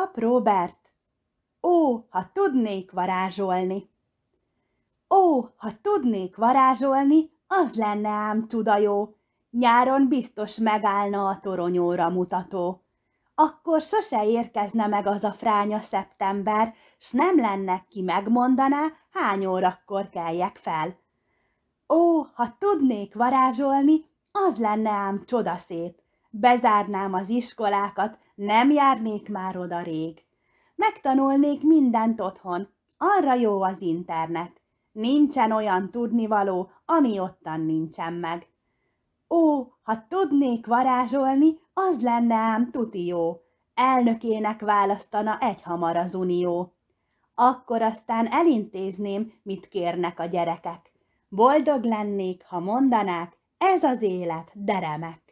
Pap Robert, ó, ha tudnék varázsolni! Ó, ha tudnék varázsolni, az lenne ám tuda jó, nyáron biztos megállna a toronyóra mutató. Akkor sose érkezne meg az a fránya szeptember, s nem lenne, ki megmondaná, hány órakor keljek fel. Ó, ha tudnék varázsolni, az lenne ám csodaszép, bezárnám az iskolákat, nem járnék már oda rég. Megtanulnék mindent otthon, arra jó az internet. Nincsen olyan tudnivaló, ami ottan nincsen meg. Ó, ha tudnék varázsolni, az lenne ám tuti jó. Elnökének választana egyhamar az unió. Akkor aztán elintézném, mit kérnek a gyerekek. Boldog lennék, ha mondanák, ez az élet, deremek.